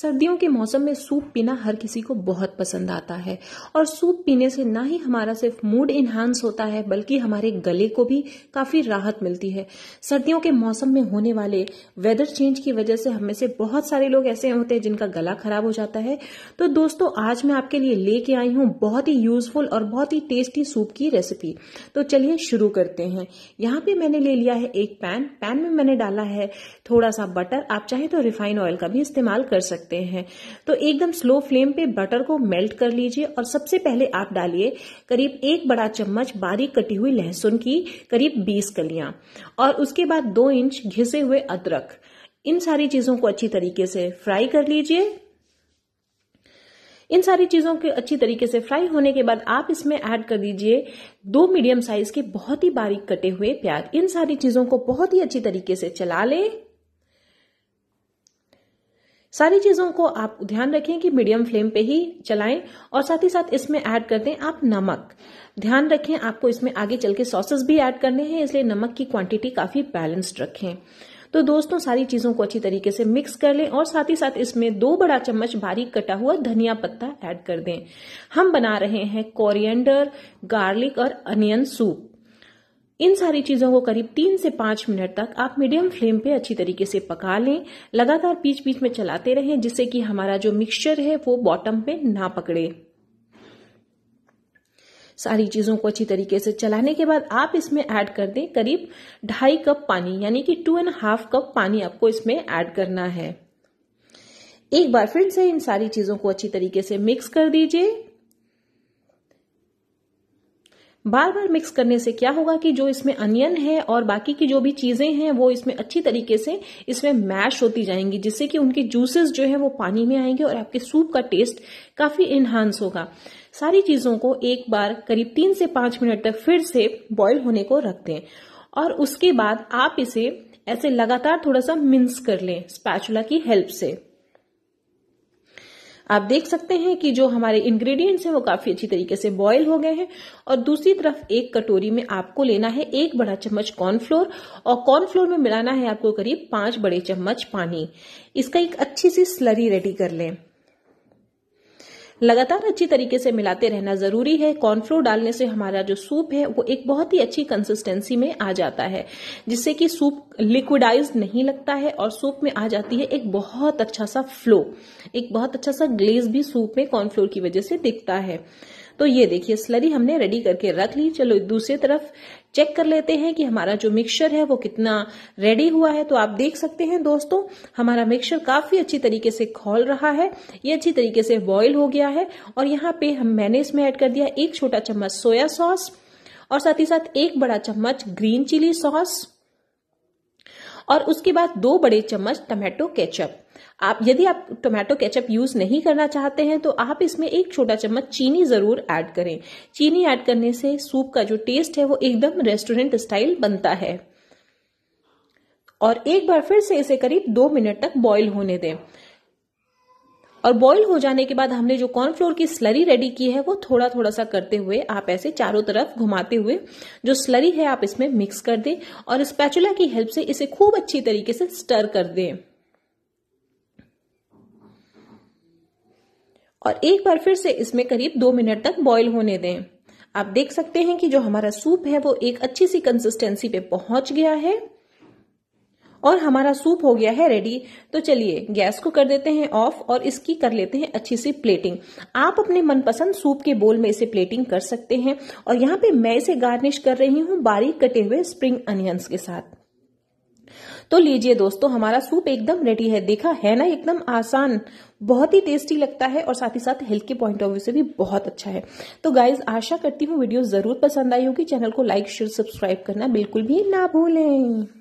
सर्दियों के मौसम में सूप पीना हर किसी को बहुत पसंद आता है और सूप पीने से ना ही हमारा सिर्फ मूड इन्हांस होता है बल्कि हमारे गले को भी काफी राहत मिलती है सर्दियों के मौसम में होने वाले वेदर चेंज की वजह से हमें से बहुत सारे लोग ऐसे होते हैं जिनका गला खराब हो जाता है तो दोस्तों आज मैं आपके लिए लेके आई हूँ बहुत ही यूजफुल और बहुत ही टेस्टी सूप की रेसिपी तो चलिए शुरू करते हैं यहाँ पे मैंने ले लिया है एक पैन पैन में मैंने डाला है थोड़ा सा बटर आप चाहे तो रिफाइन ऑयल का भी इस्तेमाल कर सकते सकते हैं तो एकदम स्लो फ्लेम पे बटर को मेल्ट कर लीजिए और सबसे पहले आप डालिए करीब एक बड़ा चम्मच बारीक कटी हुई लहसुन की करीब बीस कलियां और उसके बाद दो इंच घिसे हुए अदरक इन सारी चीजों को अच्छी तरीके से फ्राई कर लीजिए इन सारी चीजों के अच्छी तरीके से फ्राई होने के बाद आप इसमें ऐड कर दीजिए दो मीडियम साइज के बहुत ही बारीक कटे हुए प्याज इन सारी चीजों को बहुत ही अच्छी तरीके से चला लें सारी चीजों को आप ध्यान रखें कि मीडियम फ्लेम पे ही चलाएं और साथ ही साथ इसमें ऐड कर दें आप नमक ध्यान रखें आपको इसमें आगे चल के सॉसेस भी ऐड करने हैं इसलिए नमक की क्वांटिटी काफी बैलेंस्ड रखें तो दोस्तों सारी चीजों को अच्छी तरीके से मिक्स कर लें और साथ ही साथ इसमें दो बड़ा चम्मच बारीक कटा हुआ धनिया पत्ता ऐड कर दें हम बना रहे हैं कोरिएंडर गार्लिक और अनियन सूप इन सारी चीजों को करीब तीन से पांच मिनट तक आप मीडियम फ्लेम पे अच्छी तरीके से पका लें लगातार बीच बीच में चलाते रहें जिससे कि हमारा जो मिक्सचर है वो बॉटम पे ना पकड़े सारी चीजों को अच्छी तरीके से चलाने के बाद आप इसमें ऐड कर दें करीब ढाई कप पानी यानी कि टू एंड हाफ कप पानी आपको इसमें ऐड करना है एक बार फिर से इन सारी चीजों को अच्छी तरीके से मिक्स कर दीजिए बार बार मिक्स करने से क्या होगा कि जो इसमें अनियन है और बाकी की जो भी चीजें हैं वो इसमें अच्छी तरीके से इसमें मैश होती जाएंगी जिससे कि उनके जूसेस जो है वो पानी में आएंगे और आपके सूप का टेस्ट काफी इन्हांस होगा सारी चीजों को एक बार करीब तीन से पांच मिनट तक फिर से बॉयल होने को रख दें और उसके बाद आप इसे ऐसे लगातार थोड़ा सा मिन्स कर लें स्पैचुला की हेल्प से आप देख सकते हैं कि जो हमारे इंग्रेडिएंट्स हैं वो काफी अच्छी तरीके से बॉयल हो गए हैं और दूसरी तरफ एक कटोरी में आपको लेना है एक बड़ा चम्मच कॉर्नफ्लोर और कॉर्नफ्लोर में मिलाना है आपको करीब पांच बड़े चम्मच पानी इसका एक अच्छी सी स्लरी रेडी कर लें लगातार अच्छी तरीके से मिलाते रहना जरूरी है कॉर्नफ्लोर डालने से हमारा जो सूप है वो एक बहुत ही अच्छी कंसिस्टेंसी में आ जाता है जिससे कि सूप लिक्विडाइज नहीं लगता है और सूप में आ जाती है एक बहुत अच्छा सा फ्लो एक बहुत अच्छा सा ग्लेज भी सूप में कॉर्नफ्लोर की वजह से दिखता है तो ये देखिए स्लरी हमने रेडी करके रख ली चलो दूसरी तरफ चेक कर लेते हैं कि हमारा जो मिक्सचर है वो कितना रेडी हुआ है तो आप देख सकते हैं दोस्तों हमारा मिक्सचर काफी अच्छी तरीके से खोल रहा है ये अच्छी तरीके से बॉईल हो गया है और यहाँ पे हम मैंने इसमें ऐड कर दिया एक छोटा चम्मच सोया सॉस और साथ ही साथ एक बड़ा चम्मच ग्रीन चिली सॉस और उसके बाद दो बड़े चम्मच टमाटो केचप आप यदि आप टोमेटो केचप यूज नहीं करना चाहते हैं तो आप इसमें एक छोटा चम्मच चीनी जरूर ऐड करें चीनी ऐड करने से सूप का जो टेस्ट है वो एकदम रेस्टोरेंट स्टाइल बनता है और एक बार फिर से इसे करीब दो मिनट तक बॉईल होने दें और बॉईल हो जाने के बाद हमने जो कॉर्नफ्लोर की स्लरी रेडी की है वो थोड़ा थोड़ा सा करते हुए आप ऐसे चारों तरफ घुमाते हुए जो स्लरी है आप इसमें मिक्स कर दें और स्पैचुला की हेल्प से इसे खूब अच्छी तरीके से स्टर कर दें और एक बार फिर से इसमें करीब दो मिनट तक बॉईल होने दें आप देख सकते हैं कि जो हमारा सूप है वो एक अच्छी सी कंसिस्टेंसी पे पहुंच गया है और हमारा सूप हो गया है रेडी तो चलिए गैस को कर देते हैं ऑफ और इसकी कर लेते हैं अच्छी सी प्लेटिंग आप अपने मनपसंद सूप के बोल में इसे प्लेटिंग कर सकते हैं और यहाँ पे मैं इसे गार्निश कर रही हूँ बारीक कटे हुए स्प्रिंग अनियंस के साथ तो लीजिए दोस्तों हमारा सूप एकदम रेडी है देखा है ना एकदम आसान बहुत ही टेस्टी लगता है और साथ ही साथ हेल्थ के पॉइंट ऑफ व्यू से भी बहुत अच्छा है तो गाइज आशा करती हूँ वीडियो जरूर पसंद आई होगी चैनल को लाइक शेयर सब्सक्राइब करना बिल्कुल भी ना भूलें